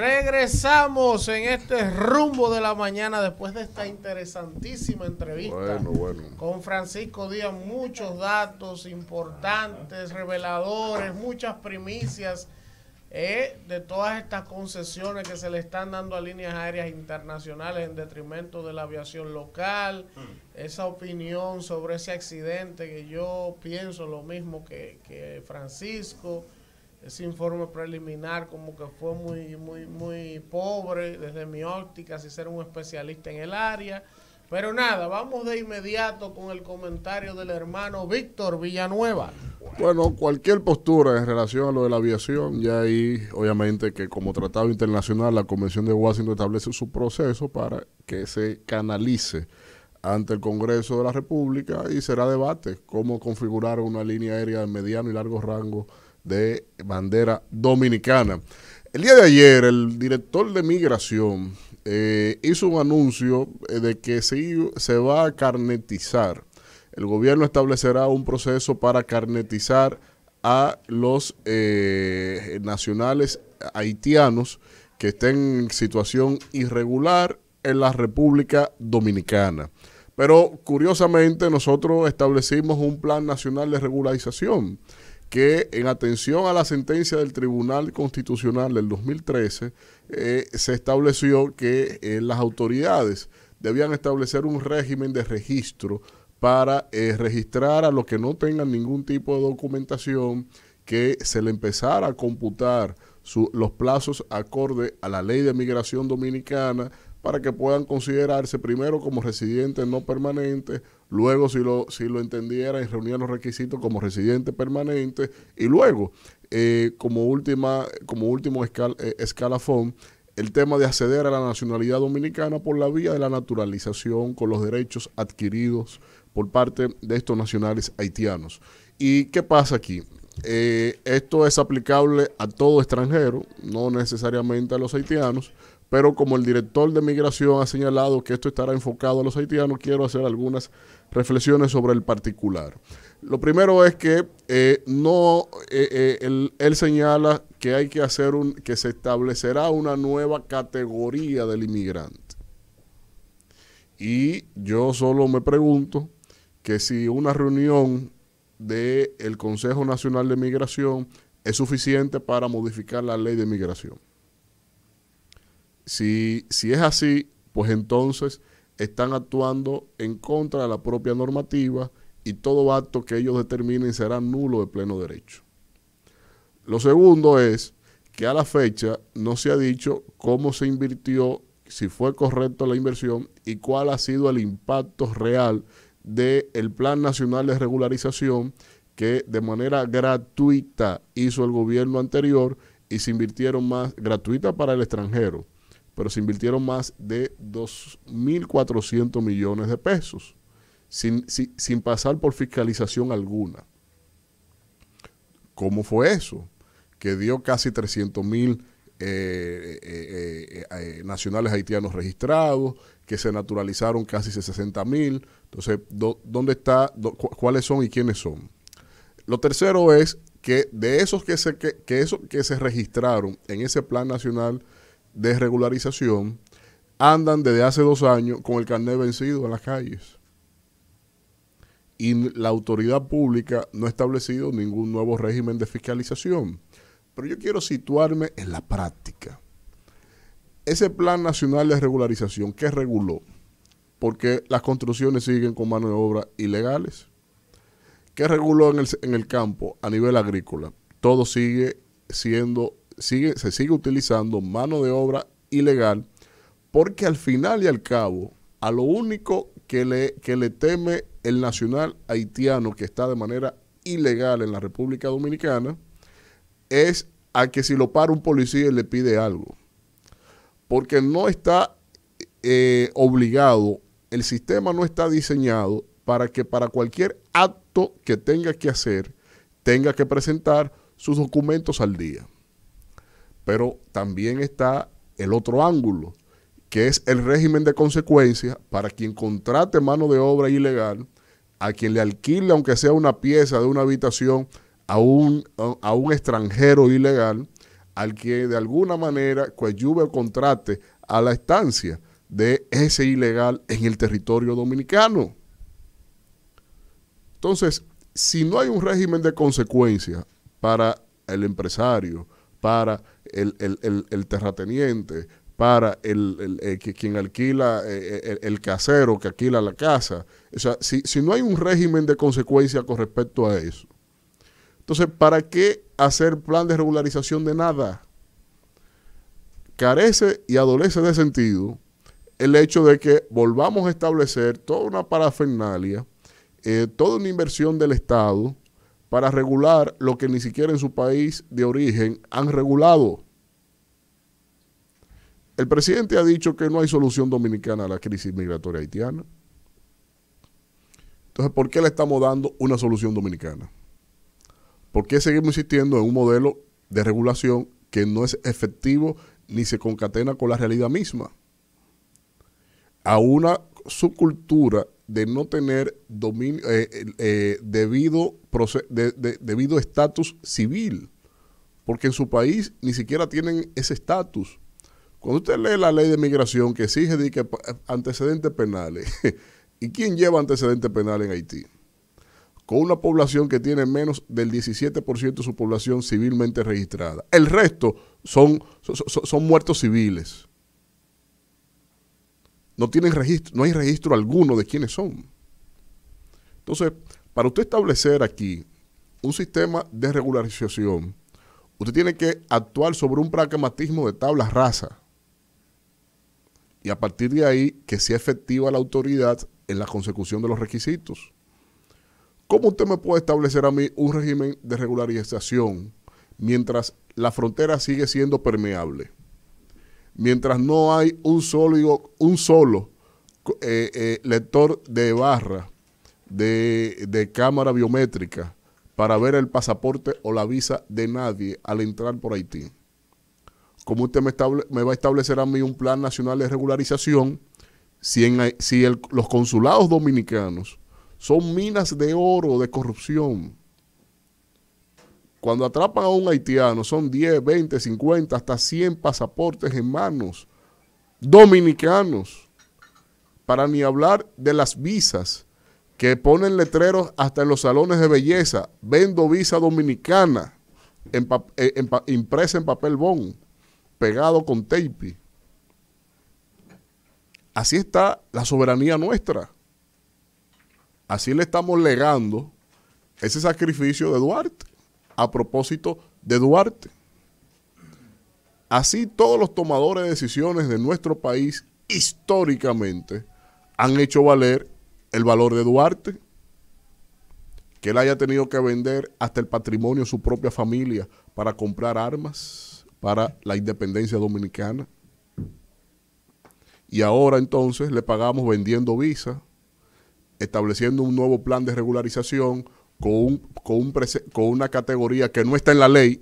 Regresamos en este rumbo de la mañana después de esta interesantísima entrevista con Francisco Díaz. Muchos datos importantes, reveladores, muchas primicias eh, de todas estas concesiones que se le están dando a líneas aéreas internacionales en detrimento de la aviación local. Mm. Esa opinión sobre ese accidente que yo pienso lo mismo que Francisco ese informe preliminar como que fue muy, muy, muy pobre desde mi óptica, si ser un especialista en el área. Pero nada, vamos de inmediato con el comentario del hermano Víctor Villanueva. Bueno, cualquier postura en relación a lo de la aviación, ya ahí obviamente que como tratado internacional la Convención de Washington establece su proceso para que se canalice ante el Congreso de la República y será debate cómo configurar una línea aérea de mediano y largo rango de bandera dominicana. El día de ayer, el director de migración eh, hizo un anuncio eh, de que se, se va a carnetizar. El gobierno establecerá un proceso para carnetizar a los eh, nacionales haitianos que estén en situación irregular en la República Dominicana. Pero curiosamente nosotros establecimos un plan nacional de regularización que en atención a la sentencia del Tribunal Constitucional del 2013, eh, se estableció que eh, las autoridades debían establecer un régimen de registro para eh, registrar a los que no tengan ningún tipo de documentación, que se le empezara a computar los plazos acorde a la ley de migración dominicana para que puedan considerarse primero como residentes no permanentes luego si lo, si lo entendiera y reunía los requisitos como residente permanente, y luego, eh, como, última, como último eh, escalafón, el tema de acceder a la nacionalidad dominicana por la vía de la naturalización con los derechos adquiridos por parte de estos nacionales haitianos. ¿Y qué pasa aquí? Eh, esto es aplicable a todo extranjero, no necesariamente a los haitianos pero como el director de migración ha señalado que esto estará enfocado a los haitianos, quiero hacer algunas reflexiones sobre el particular. Lo primero es que eh, no, eh, eh, él, señala que hay que hacer un, que se establecerá una nueva categoría del inmigrante. Y yo solo me pregunto que si una reunión del Consejo Nacional de Migración es suficiente para modificar la ley de migración. Si, es así, pues entonces están actuando en contra de la propia normativa y todo acto que ellos determinen será nulo de pleno derecho. Lo segundo es que a la fecha no se ha dicho cómo se invirtió, si fue correcto la inversión y cuál ha sido el impacto real del Plan Nacional de Regularización que de manera gratuita hizo el gobierno anterior y se invirtieron más gratuita para el extranjero pero se invirtieron más de 2.400 millones de pesos, sin, pasar por fiscalización alguna. ¿Cómo fue eso? Que dio casi 300.000 mil eh, eh, eh, nacionales haitianos registrados, que se naturalizaron casi 60.000. Entonces, ¿dónde está? ¿Cuáles son y quiénes son? Lo tercero es que de esos que esos que se registraron en ese plan nacional de regularización andan desde hace dos años con el carnet vencido en las calles. Y la autoridad pública no ha establecido ningún nuevo régimen de fiscalización. Pero yo quiero situarme en la práctica. Ese Plan Nacional de Regularización, ¿qué reguló? Porque las construcciones siguen con mano de obra ilegales. ¿Qué reguló en el, en el campo a nivel agrícola? Todo sigue siendo se sigue utilizando mano de obra ilegal, porque al final y al cabo, a lo único que le, que le teme el nacional haitiano que está de manera ilegal en la República Dominicana es a que si lo para un policía y le pide algo. Porque no está eh, obligado, el sistema no está diseñado para que para cualquier acto que tenga que hacer, tenga que presentar sus documentos al día pero también está el otro ángulo, que es el régimen de consecuencias para quien contrate mano de obra ilegal, a quien le alquile, aunque sea una pieza de una habitación, a un, extranjero ilegal, al que de alguna manera coadyuve pues, o contrate a la estancia de ese ilegal en el territorio dominicano. Entonces, si no hay un régimen de consecuencias para el empresario, para el, terrateniente, para el, el, eh, quien alquila eh, eh, el, casero que alquila la casa. O sea, si, no hay un régimen de consecuencia con respecto a eso. Entonces, ¿para qué hacer plan de regularización de nada? Carece y adolece de sentido el hecho de que volvamos a establecer toda una parafernalia, toda una inversión del Estado para regular lo que ni siquiera en su país de origen han regulado. El presidente ha dicho que no hay solución dominicana a la crisis migratoria haitiana. Entonces, ¿por qué le estamos dando una solución dominicana? ¿Por qué seguimos insistiendo en un modelo de regulación que no es efectivo ni se concatena con la realidad misma? A una subcultura de no tener dominio, eh, eh, eh, debido, de, debido estatus civil, porque en su país ni siquiera tienen ese estatus. Cuando usted lee la ley de migración que exige que antecedentes penales, ¿y quién lleva antecedentes penales en Haití? Con una población que tiene menos del 17% de su población civilmente registrada. El resto son, son, son muertos civiles. No tienen registro, no hay registro alguno de quiénes son. Entonces, para usted establecer aquí un sistema de regularización, usted tiene que actuar sobre un pragmatismo de tabla rasa. Y a partir de ahí, que sea efectiva la autoridad en la consecución de los requisitos. ¿Cómo usted me puede establecer a mí un régimen de regularización mientras la frontera sigue siendo permeable? mientras no hay un solo, un solo eh, eh, lector de barra, de, cámara biométrica, para ver el pasaporte o la visa de nadie al entrar por Haití. Como usted me, va a establecer a mí un plan nacional de regularización, si, los consulados dominicanos son minas de oro de corrupción, cuando atrapan a un haitiano son 10, 20, 50, hasta 100 pasaportes en manos dominicanos. Para ni hablar de las visas que ponen letreros hasta en los salones de belleza. Vendo visa dominicana en eh, impresa en papel bond, pegado con tape. Así está la soberanía nuestra. Así le estamos legando ese sacrificio de Duarte a propósito de Duarte. Así todos los tomadores de decisiones de nuestro país históricamente han hecho valer el valor de Duarte, que él haya tenido que vender hasta el patrimonio de su propia familia para comprar armas para la independencia dominicana. Y ahora entonces le pagamos vendiendo visa, estableciendo un nuevo plan de regularización con, con, una categoría que no está en la ley,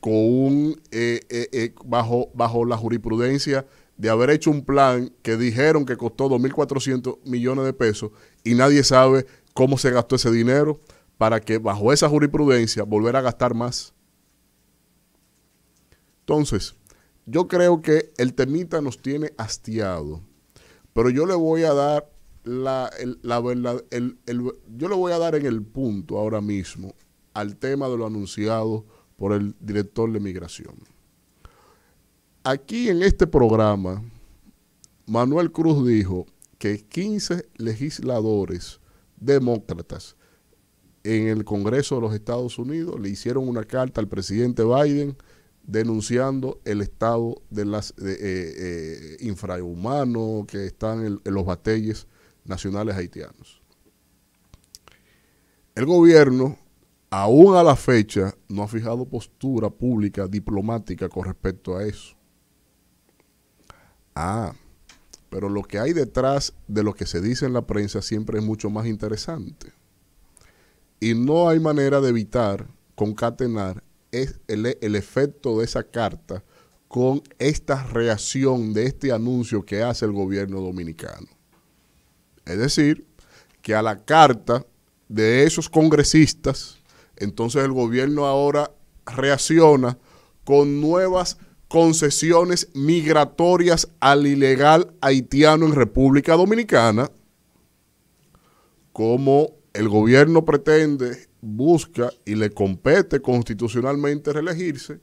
con eh, eh, eh, bajo, bajo la jurisprudencia de haber hecho un plan que dijeron que costó 2.400 millones de pesos y nadie sabe cómo se gastó ese dinero para que bajo esa jurisprudencia volver a gastar más. Entonces, yo creo que el temita nos tiene hastiado, pero yo le voy a dar la, la yo lo voy a dar en el punto ahora mismo al tema de lo anunciado por el director de migración. Aquí en este programa, Manuel Cruz dijo que 15 legisladores demócratas en el Congreso de los Estados Unidos le hicieron una carta al presidente Biden denunciando el estado de las eh, eh, infrahumano que están en, en los batalles nacionales haitianos. El gobierno, aún a la fecha, no ha fijado postura pública diplomática con respecto a eso. Ah, pero lo que hay detrás de lo que se dice en la prensa siempre es mucho más interesante. Y no hay manera de evitar concatenar el efecto de esa carta con esta reacción de este anuncio que hace el gobierno dominicano. Es decir, que a la carta de esos congresistas, entonces el gobierno ahora reacciona con nuevas concesiones migratorias al ilegal haitiano en República Dominicana, como el gobierno pretende, busca y le compete constitucionalmente reelegirse,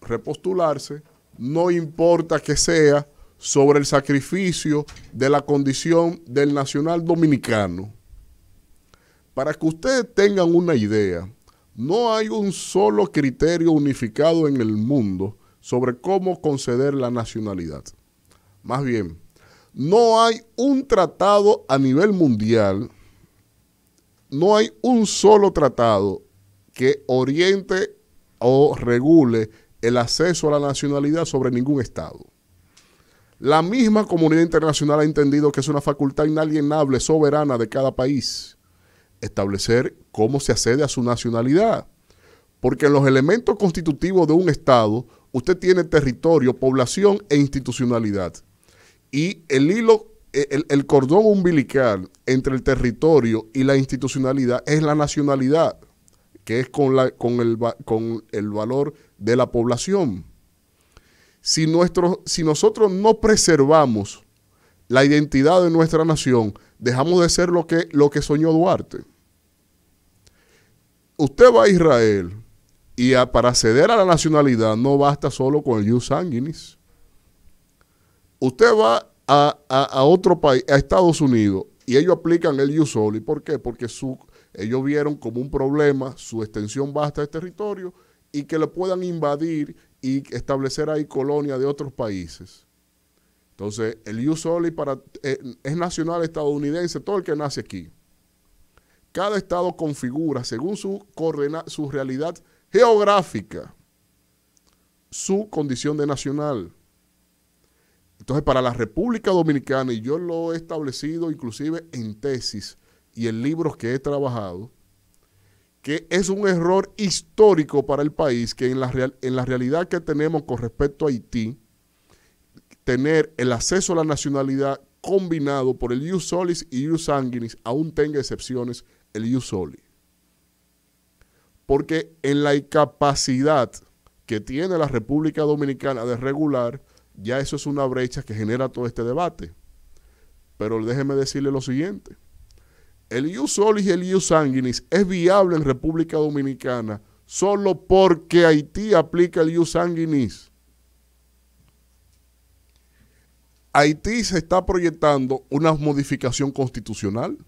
repostularse, no importa que sea sobre el sacrificio de la condición del nacional dominicano. Para que ustedes tengan una idea, no hay un solo criterio unificado en el mundo sobre cómo conceder la nacionalidad. Más bien, no hay un tratado a nivel mundial, no hay un solo tratado que oriente o regule el acceso a la nacionalidad sobre ningún Estado. La misma comunidad internacional ha entendido que es una facultad inalienable, soberana de cada país, establecer cómo se accede a su nacionalidad. Porque en los elementos constitutivos de un Estado, usted tiene territorio, población e institucionalidad. Y el hilo, e, el, cordón umbilical entre el territorio y la institucionalidad es la nacionalidad, que es con, la, con, el, con el valor de la población si, si nosotros no preservamos la identidad de nuestra nación, dejamos de ser lo que, lo que soñó Duarte. Usted va a Israel y para acceder a la nacionalidad no basta solo con el jus sanguinis. Usted va a, otro país, a Estados Unidos, y ellos aplican el jus soli. ¿Por qué? Porque su, ellos vieron como un problema su extensión vasta de territorio y que le puedan invadir y establecer ahí colonias de otros países. Entonces, el u soli para, eh, es nacional estadounidense, todo el que nace aquí. Cada estado configura, según su, su realidad geográfica, su condición de nacional. Entonces, para la República Dominicana, y yo lo he establecido inclusive en tesis y en libros que he trabajado, que es un error histórico para el país, que en la, en la realidad que tenemos con respecto a Haití, tener el acceso a la nacionalidad combinado por el jus solis y jus sanguinis, aún tenga excepciones el jus soli. Porque en la incapacidad que tiene la República Dominicana de regular, ya eso es una brecha que genera todo este debate. Pero déjeme decirle lo siguiente el ius solis y el ius sanguinis es viable en República Dominicana solo porque Haití aplica el ius sanguinis. Haití se está proyectando una modificación constitucional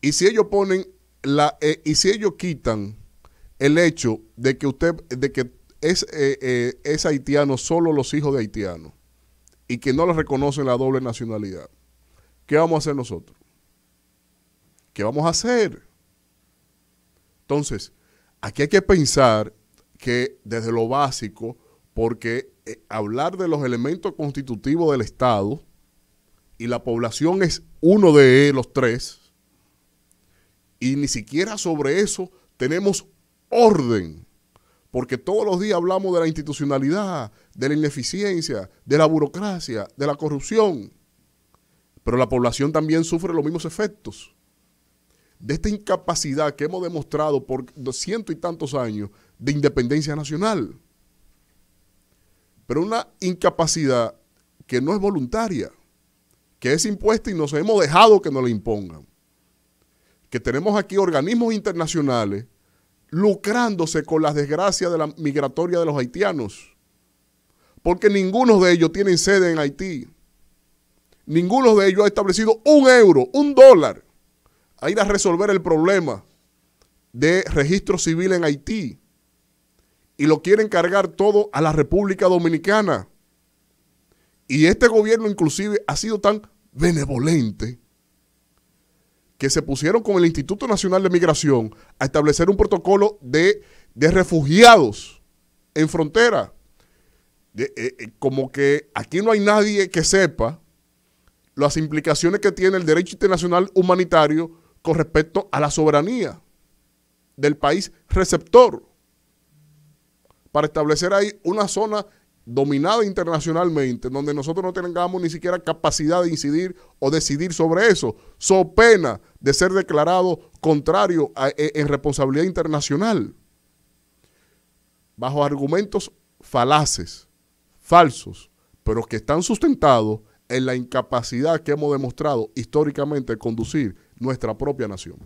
y si ellos ponen la eh, y si ellos quitan el hecho de que usted de que es, eh, eh, es haitiano solo los hijos de haitianos y que no le reconocen la doble nacionalidad, ¿qué vamos a hacer nosotros? ¿Qué vamos a hacer? Entonces, aquí hay que pensar que desde lo básico, porque eh, hablar de los elementos constitutivos del Estado y la población es uno de los tres, y ni siquiera sobre eso tenemos orden, porque todos los días hablamos de la institucionalidad, de la ineficiencia, de la burocracia, de la corrupción, pero la población también sufre los mismos efectos de esta incapacidad que hemos demostrado por ciento y tantos años de independencia nacional. Pero una incapacidad que no es voluntaria, que es impuesta y nos hemos dejado que nos la impongan. Que tenemos aquí organismos internacionales lucrándose con las desgracias de la migratoria de los haitianos, porque ninguno de ellos tiene sede en Haití. Ninguno de ellos ha establecido un euro, un dólar a ir a resolver el problema de registro civil en Haití y lo quieren cargar todo a la República Dominicana. Y este gobierno inclusive ha sido tan benevolente que se pusieron con el Instituto Nacional de Migración a establecer un protocolo de, refugiados en frontera. Eh, eh, como que aquí no hay nadie que sepa las implicaciones que tiene el derecho internacional humanitario con respecto a la soberanía del país receptor para establecer ahí una zona dominada internacionalmente, donde nosotros no tengamos ni siquiera capacidad de incidir o decidir sobre eso, so pena de ser declarado contrario e, en responsabilidad internacional, bajo argumentos falaces, falsos, pero que están sustentados en la incapacidad que hemos demostrado históricamente conducir nuestra propia nación.